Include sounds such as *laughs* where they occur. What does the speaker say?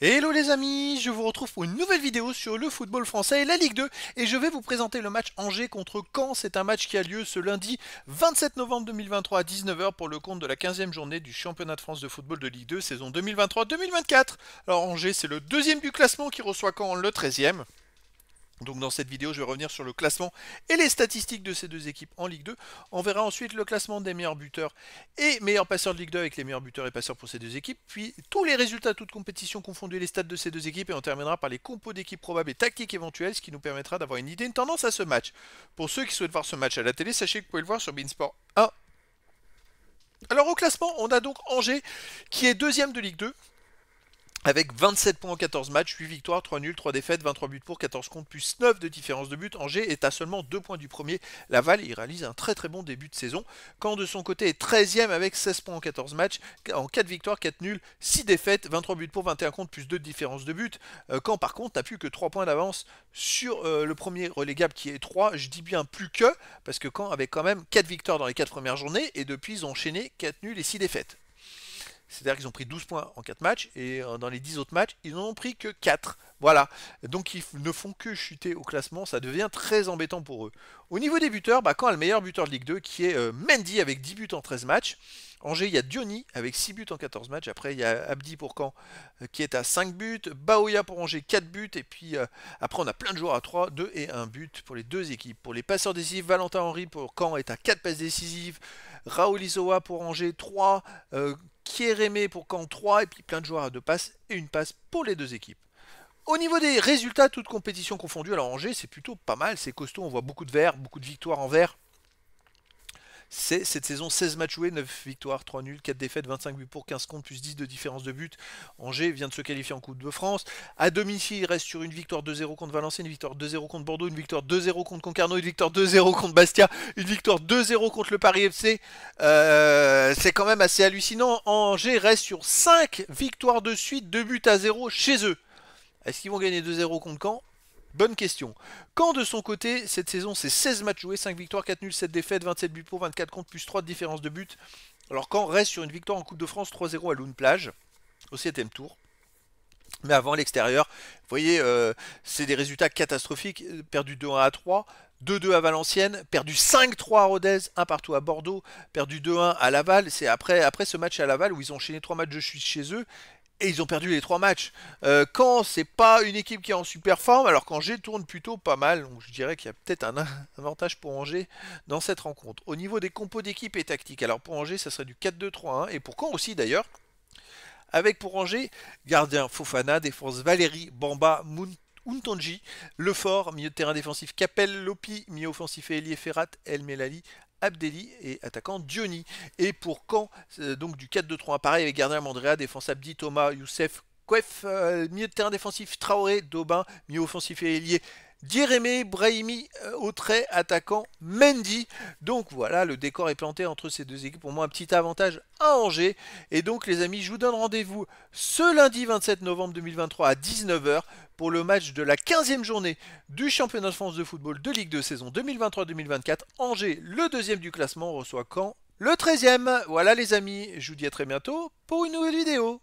Hello les amis, je vous retrouve pour une nouvelle vidéo sur le football français et la Ligue 2 et je vais vous présenter le match Angers contre Caen. C'est un match qui a lieu ce lundi 27 novembre 2023 à 19h pour le compte de la 15e journée du championnat de France de football de Ligue 2 saison 2023-2024. Alors Angers c'est le deuxième du classement qui reçoit Caen le 13e. Donc dans cette vidéo, je vais revenir sur le classement et les statistiques de ces deux équipes en Ligue 2. On verra ensuite le classement des meilleurs buteurs et meilleurs passeurs de Ligue 2 avec les meilleurs buteurs et passeurs pour ces deux équipes. Puis tous les résultats, toutes compétitions confondues, les stats de ces deux équipes. Et on terminera par les compos d'équipes probables et tactiques éventuelles, ce qui nous permettra d'avoir une idée, une tendance à ce match. Pour ceux qui souhaitent voir ce match à la télé, sachez que vous pouvez le voir sur Beansport 1. Alors au classement, on a donc Angers qui est deuxième de Ligue 2 avec 27 points en 14 matchs, 8 victoires, 3 nuls, 3 défaites, 23 buts pour, 14 comptes, plus 9 de différence de but. Angers est à seulement 2 points du premier. Laval, il réalise un très très bon début de saison. Caen, de son côté, est 13ème avec 16 points en 14 matchs, en 4 victoires, 4 nuls, 6 défaites, 23 buts pour, 21 comptes, plus 2 de différence de but. Euh, Caen, par contre, n'a plus que 3 points d'avance sur euh, le premier relégable qui est 3. Je dis bien plus que, parce que Caen avait quand même 4 victoires dans les 4 premières journées, et depuis, ils ont enchaîné 4 nuls et 6 défaites. C'est-à-dire qu'ils ont pris 12 points en 4 matchs et euh, dans les 10 autres matchs, ils n'en ont pris que 4. Voilà. Donc ils ne font que chuter au classement, ça devient très embêtant pour eux. Au niveau des buteurs, bah, quand a le meilleur buteur de Ligue 2 qui est euh, Mendy avec 10 buts en 13 matchs. Angers, il y a Diony avec 6 buts en 14 matchs. Après, il y a Abdi pour Caen euh, qui est à 5 buts. Baoya pour Angers, 4 buts. Et puis après, on a plein de joueurs à 3, 2 et 1 but pour les deux équipes. Pour les passeurs décisifs, Valentin Henry pour Caen est à 4 passes décisives. Raoul Isoa pour Angers, 3. Aimé pour camp 3 et puis plein de joueurs à deux passes et une passe pour les deux équipes. Au niveau des résultats, toutes compétitions confondues, alors Angers c'est plutôt pas mal, c'est costaud, on voit beaucoup de verts, beaucoup de victoires en vert c'est cette saison 16 matchs joués, 9 victoires, 3 nuls, 4 défaites, 25 buts pour, 15 comptes, plus 10 de différence de but. Angers vient de se qualifier en Coupe de France. À domicile, il reste sur une victoire 2-0 contre Valenciennes, une victoire 2-0 contre Bordeaux, une victoire 2-0 contre Concarneau, une victoire 2-0 contre Bastia, une victoire 2-0 contre le Paris FC. Euh, c'est quand même assez hallucinant. Angers reste sur 5 victoires de suite, 2 buts à 0 chez eux. Est-ce qu'ils vont gagner 2-0 contre Caen Bonne question. Quand de son côté, cette saison, c'est 16 matchs joués, 5 victoires, 4 nuls, 7 défaites, 27 buts pour, 24 contre, plus 3 de différence de but. Alors quand reste sur une victoire en Coupe de France 3-0 à Lune Plage, au 7ème tour. Mais avant l'extérieur, vous voyez, euh, c'est des résultats catastrophiques. Perdu 2-1 à 3, 2-2 à Valenciennes, perdu 5-3 à Rodez, 1 partout à Bordeaux, perdu 2-1 à Laval. C'est après, après ce match à Laval où ils ont enchaîné 3 matchs de chute chez eux et ils ont perdu les trois matchs. Euh, quand c'est pas une équipe qui est en super forme, alors quand qu'Angers tourne plutôt pas mal, donc je dirais qu'il y a peut-être un, *laughs* avantage pour Angers dans cette rencontre. Au niveau des compos d'équipe et tactique, alors pour Angers, ça serait du 4-2-3-1, et pour quand aussi d'ailleurs. Avec pour Angers, gardien Fofana, défense Valérie, Bamba, Moon, Untonji, Lefort, milieu de terrain défensif Capel, Lopi, milieu offensif et Elie Ferrat, El Melali, Abdelli et attaquant Dioni. Et pour Caen, euh, donc du 4-2-3, pareil avec gardien Mandrea, défense Abdi, Thomas, Youssef, Kouef, euh, milieu de terrain défensif Traoré, Daubin, milieu offensif et ailier Remy Brahimi euh, au attaquant Mendy. Donc voilà, le décor est planté entre ces deux équipes. Pour moi, un petit avantage à Angers. Et donc les amis, je vous donne rendez-vous ce lundi 27 novembre 2023 à 19h pour le match de la 15e journée du championnat de France de football de Ligue de saison 2023-2024. Angers, le deuxième du classement, reçoit quand le 13e. Voilà les amis, je vous dis à très bientôt pour une nouvelle vidéo.